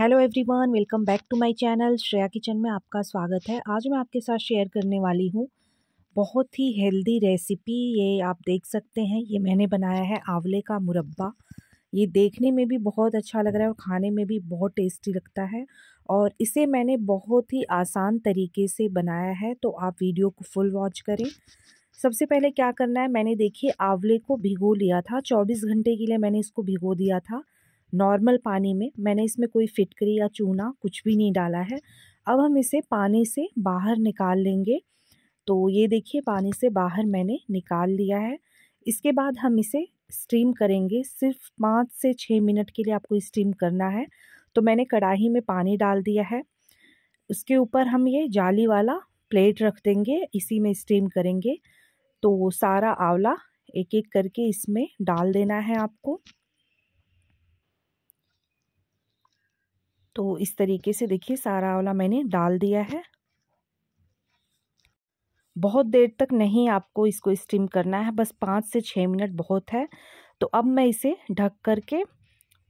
hello everyone welcome back to my channel Shreya kitchen में आपका स्वागत है आज मैं आपके साथ शेयर करने वाली हूँ बहुत ही हेल्दी रेसिपी ये आप देख सकते हैं ये मैंने बनाया है आंवले का मुरब्बा ये देखने में भी बहुत अच्छा लग रहा है और खाने में भी बहुत टेस्टी लगता है और इसे मैंने बहुत ही आसान तरीके से बनाया है तो आप वीडियो को फुल वॉच करें सबसे पहले क्या करना है मैंने देखिए आंवले को भिगो लिया था 24 घंटे के लिए मैंने इसको भिगो दिया था नॉर्मल पानी में मैंने इसमें कोई फिटकरी या चूना कुछ भी नहीं डाला है अब हम इसे पानी से बाहर निकाल लेंगे तो ये देखिए पानी से बाहर मैंने निकाल लिया है इसके बाद हम इसे स्टीम करेंगे सिर्फ पाँच से छः मिनट के लिए आपको स्टीम करना है तो मैंने कढ़ाई में पानी डाल दिया है उसके ऊपर हम ये जाली वाला प्लेट रख देंगे इसी में स्टीम करेंगे तो सारा आंवला एक एक करके इसमें डाल देना है आपको तो इस तरीके से देखिए सारा आंवला मैंने डाल दिया है बहुत देर तक नहीं आपको इसको स्टीम करना है बस पाँच से छः मिनट बहुत है तो अब मैं इसे ढक करके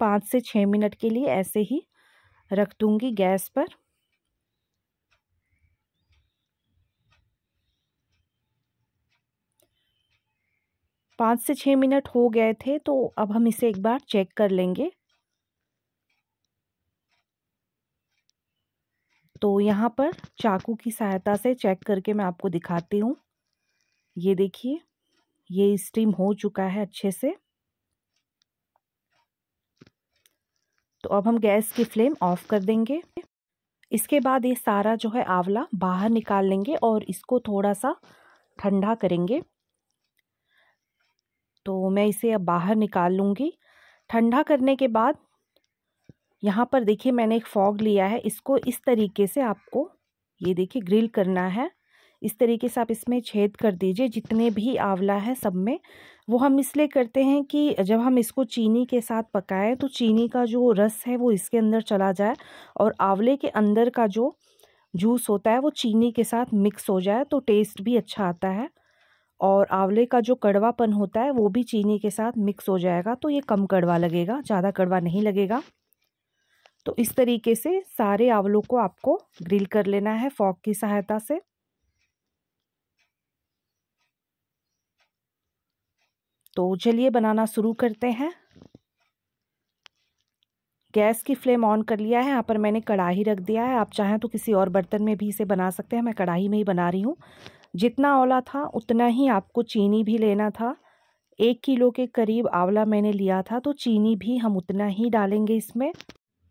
पाँच से छः मिनट के लिए ऐसे ही रख दूँगी गैस पर पाँच से छः मिनट हो गए थे तो अब हम इसे एक बार चेक कर लेंगे तो यहाँ पर चाकू की सहायता से चेक करके मैं आपको दिखाती हूँ ये देखिए ये स्टीम हो चुका है अच्छे से तो अब हम गैस की फ्लेम ऑफ कर देंगे इसके बाद ये सारा जो है आंवला बाहर निकाल लेंगे और इसको थोड़ा सा ठंडा करेंगे तो मैं इसे अब बाहर निकाल लूँगी ठंडा करने के बाद यहाँ पर देखिए मैंने एक फॉग लिया है इसको इस तरीके से आपको ये देखिए ग्रिल करना है इस तरीके से आप इसमें छेद कर दीजिए जितने भी आंवला है सब में वो हम इसलिए करते हैं कि जब हम इसको चीनी के साथ पकाएं तो चीनी का जो रस है वो इसके अंदर चला जाए और आंवले के अंदर का जो जूस होता है वो चीनी के साथ मिक्स हो जाए तो टेस्ट भी अच्छा आता है और आंवले का जो कड़वापन होता है वो भी चीनी के साथ मिक्स हो जाएगा तो ये कम कड़वा लगेगा ज़्यादा कड़वा नहीं लगेगा तो इस तरीके से सारे आंवलों को आपको ग्रिल कर लेना है फॉक की सहायता से तो चलिए बनाना शुरू करते हैं गैस की फ्लेम ऑन कर लिया है यहाँ पर मैंने कढ़ाई रख दिया है आप चाहें तो किसी और बर्तन में भी इसे बना सकते हैं मैं कढ़ाई में ही बना रही हूँ जितना आंवला था उतना ही आपको चीनी भी लेना था एक किलो के करीब आंवला मैंने लिया था तो चीनी भी हम उतना ही डालेंगे इसमें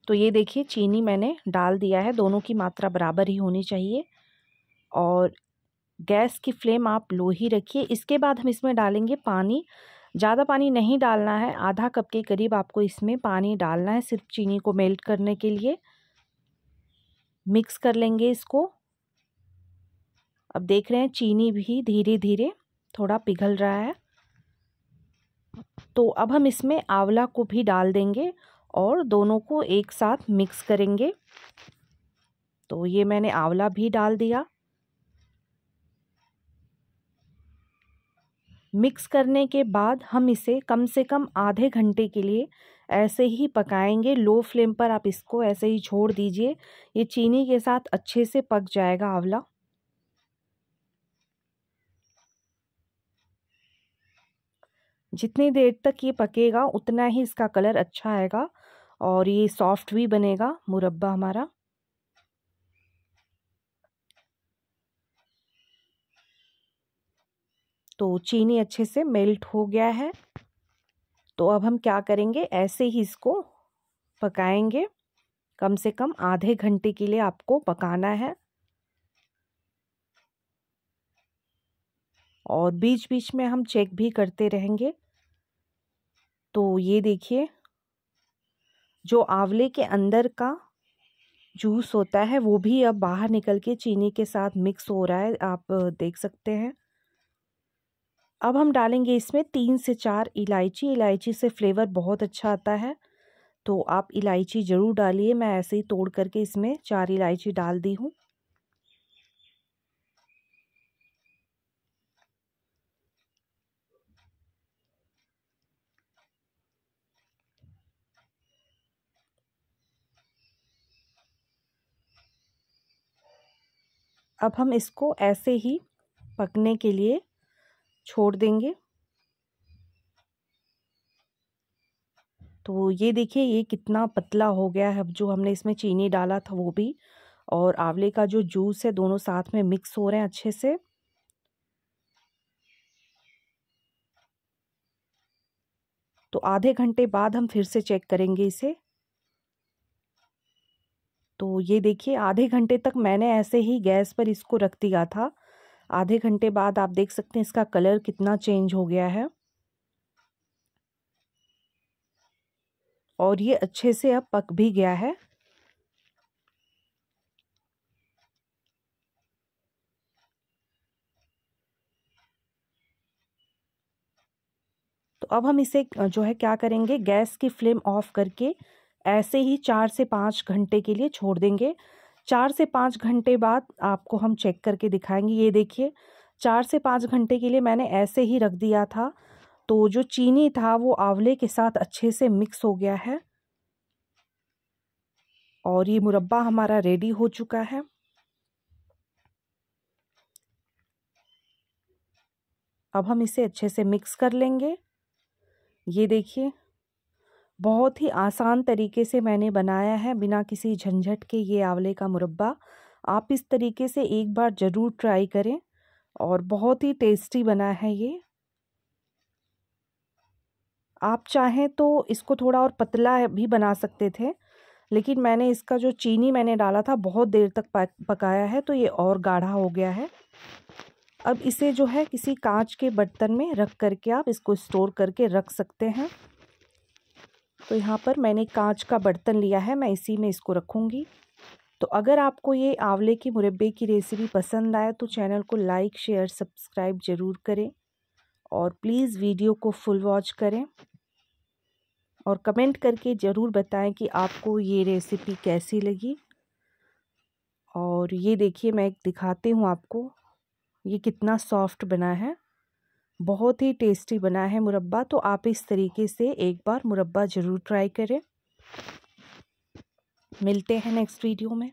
तो ये देखिए चीनी मैंने डाल दिया है दोनों की मात्रा बराबर ही होनी चाहिए और गैस की फ्लेम आप लो ही रखिए इसके बाद हम इसमें डालेंगे पानी ज़्यादा पानी नहीं डालना है आधा कप के करीब आपको इसमें पानी डालना है सिर्फ चीनी को मेल्ट करने के लिए मिक्स कर लेंगे इसको अब देख रहे हैं चीनी भी धीरे धीरे थोड़ा पिघल रहा है तो अब हम इसमें आंवला को भी डाल देंगे और दोनों को एक साथ मिक्स करेंगे तो ये मैंने आंवला भी डाल दिया मिक्स करने के बाद हम इसे कम से कम आधे घंटे के लिए ऐसे ही पकाएंगे लो फ्लेम पर आप इसको ऐसे ही छोड़ दीजिए ये चीनी के साथ अच्छे से पक जाएगा आंवला जितनी देर तक ये पकेगा उतना ही इसका कलर अच्छा आएगा और ये सॉफ्ट भी बनेगा मुरब्बा हमारा तो चीनी अच्छे से मेल्ट हो गया है तो अब हम क्या करेंगे ऐसे ही इसको पकाएंगे कम से कम आधे घंटे के लिए आपको पकाना है और बीच बीच में हम चेक भी करते रहेंगे तो ये देखिए जो आंवले के अंदर का जूस होता है वो भी अब बाहर निकल के चीनी के साथ मिक्स हो रहा है आप देख सकते हैं अब हम डालेंगे इसमें तीन से चार इलायची इलायची से फ्लेवर बहुत अच्छा आता है तो आप इलायची ज़रूर डालिए मैं ऐसे ही तोड़ करके इसमें चार इलायची डाल दी हूँ अब हम इसको ऐसे ही पकने के लिए छोड़ देंगे तो ये देखिए ये कितना पतला हो गया है अब जो हमने इसमें चीनी डाला था वो भी और आंवले का जो जूस है दोनों साथ में मिक्स हो रहे हैं अच्छे से तो आधे घंटे बाद हम फिर से चेक करेंगे इसे तो ये देखिए आधे घंटे तक मैंने ऐसे ही गैस पर इसको रख दिया था आधे घंटे बाद आप देख सकते हैं इसका कलर कितना चेंज हो गया है और ये अच्छे से अब पक भी गया है तो अब हम इसे जो है क्या करेंगे गैस की फ्लेम ऑफ करके ऐसे ही चार से पाँच घंटे के लिए छोड़ देंगे चार से पाँच घंटे बाद आपको हम चेक करके दिखाएंगे ये देखिए चार से पाँच घंटे के लिए मैंने ऐसे ही रख दिया था तो जो चीनी था वो आंवले के साथ अच्छे से मिक्स हो गया है और ये मुरब्बा हमारा रेडी हो चुका है अब हम इसे अच्छे से मिक्स कर लेंगे ये देखिए बहुत ही आसान तरीके से मैंने बनाया है बिना किसी झंझट के ये आंवले का मुरब्बा आप इस तरीके से एक बार ज़रूर ट्राई करें और बहुत ही टेस्टी बना है ये आप चाहें तो इसको थोड़ा और पतला भी बना सकते थे लेकिन मैंने इसका जो चीनी मैंने डाला था बहुत देर तक पकाया है तो ये और गाढ़ा हो गया है अब इसे जो है किसी कांच के बर्तन में रख करके आप इसको स्टोर करके रख सकते हैं तो यहाँ पर मैंने कांच का बर्तन लिया है मैं इसी में इसको रखूँगी तो अगर आपको ये आंवले की मुरब्बे की रेसिपी पसंद आए तो चैनल को लाइक शेयर सब्सक्राइब ज़रूर करें और प्लीज़ वीडियो को फुल वॉच करें और कमेंट करके ज़रूर बताएं कि आपको ये रेसिपी कैसी लगी और ये देखिए मैं दिखाती हूँ आपको ये कितना सॉफ्ट बना है बहुत ही टेस्टी बना है मुरब्बा तो आप इस तरीके से एक बार मुरब्बा ज़रूर ट्राई करें मिलते हैं नेक्स्ट वीडियो में